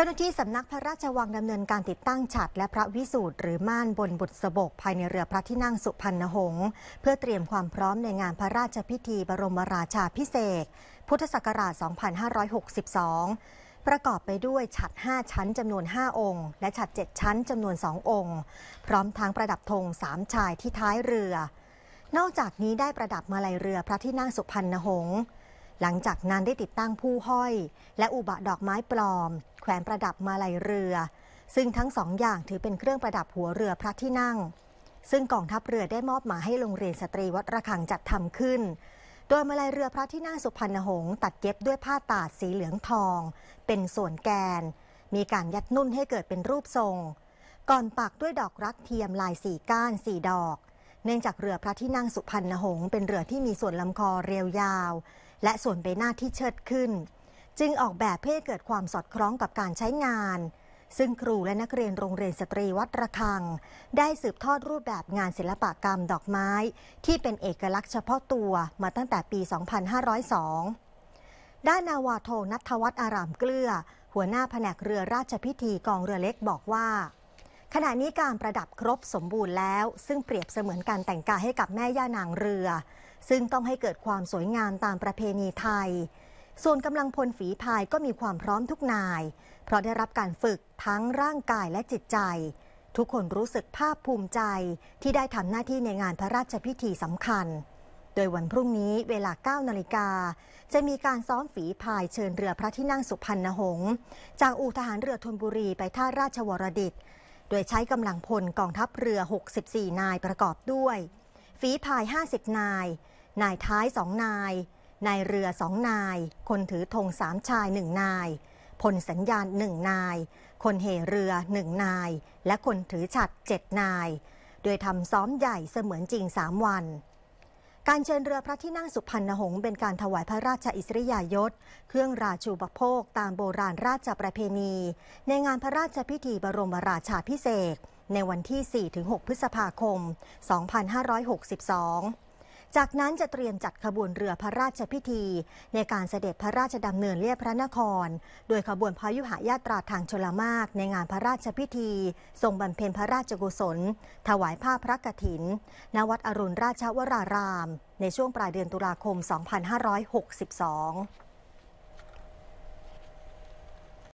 จ้าหน้าที่สำนักพระราชวังดำเนินการติดตั้งฉัดและพระวิสูตรหรือม่านบนบุตรสบกภายในเรือพระที่นั่งสุพรรณหงษ์เพื่อเตรียมความพร้อมในงานพระราชพิธีบรมราชาพิเศษพุทธศักราช 2562 ประกอบไปด้วยฉัด 5 ชั้นจำนวน 5 องค์และฉัด7ชั้นจำนวน 2 องค์ พร้อมทางประดับธง 3 ชายที่ท้ายเรือ นอกจากนี้ได้ประดับมาลัยเรือพระที่นั่งสุพรรณหงษ์หลังจากนั้นได้ติดตั้งผู้ห้อย และอุบะดอกไม้ปลอม แขวนประดับมาลัยเรือ ซึ่งทั้งสองอย่างถือเป็นเครื่องประดับหัวเรือพระที่นั่ง ซึ่งกองทัพเรือได้มอบมาให้โรงเรียนสตรีวัดระฆังจัดทำขึ้นโดยมาลัยเรือพระที่นั่งสุพรรณหงษ์ตัดเย็บด้วยผ้าตาดสีเหลืองทอง เป็นส่วนแกน มีการยัดนุ่นให้เกิดเป็นรูปทรงก่อนปักด้วยดอกรักเทียมลายสีก้านสีดอก เนื่องจากเรือพระที่นั่งสุพรรณหงษ์เป็นเรือที่มีส่วนลำคอเรียวยาวและส่วนใบหน้าที่เชิดขึ้น จึงออกแบบเพื่อเกิดความสอดคล้องกับการใช้งาน ซึ่งครูและนักเรียนโรงเรียนสตรีวัดระฆัง ได้สืบทอดรูปแบบงานศิลปกรรมดอกไม้ ที่เป็นเอกลักษณ์เฉพาะตัวมาตั้งแต่ปี 2502 ด้านนาวาโทนัทวัฒอารามเกลือหัวหน้าแผนกเรือราชพิธีกองเรือเล็กบอกว่าขณะนี้การประดับครบสมบูรณ์แล้ว ซึ่งเปรียบเสมือนการแต่งกายให้กับแม่ย่านางเรือ ซึ่งต้องให้เกิดความสวยงามตามประเพณีไทย ส่วนกำลังพลฝีพายก็มีความพร้อมทุกนายเพราะได้รับการฝึกทั้งร่างกายและจิตใจ ทุกคนรู้สึกภาคภูมิใจที่ได้ทำหน้าที่ในงานพระราชพิธีสำคัญ โดยวันพรุ่งนี้เวลา9นาฬิกาจะมีการซ้อมฝีพายเชิญเรือพระที่นั่งสุพรรณหงษ์จากอู่ทหารเรือธนบุรีไปท่าราชวรดิตโดยใช้กำลังพลกองทัพเรือ 64 นายประกอบด้วย ฝีพาย 50 นาย นายท้าย 2 นาย นายเรือ 2 นาย คนถือธงสามชาย 1 นาย พลสัญญาณ 1 นาย คนเหเรือ 1 นาย และคนถือฉัด 7 นาย โดยทำซ้อมใหญ่เสมือนจริง 3 วันการเชิญเรือพระที่นั่งสุพรรณหงษ์เป็นการถวายพระราชอิสริยยศ เครื่องราชูปโภคตามโบราณราชประเพณี ในงานพระราชพิธีบรมราชาพิเศษ ในวันที่ 4-6 พฤษภาคม 2562จากนั้นจะเตรียมจัดขบวนเรือพระราชพิธีในการเสด็จพระราชดำเนินเลียบพระนคร โดยขบวนพายุหายาตราทางชลมากในงานพระราชพิธี ทรงบำเพ็ญพระราชกุศล ถวายผ้าพระกฐินณวัดอรุณราชวราราม ในช่วงปลายเดือนตุลาคม 2562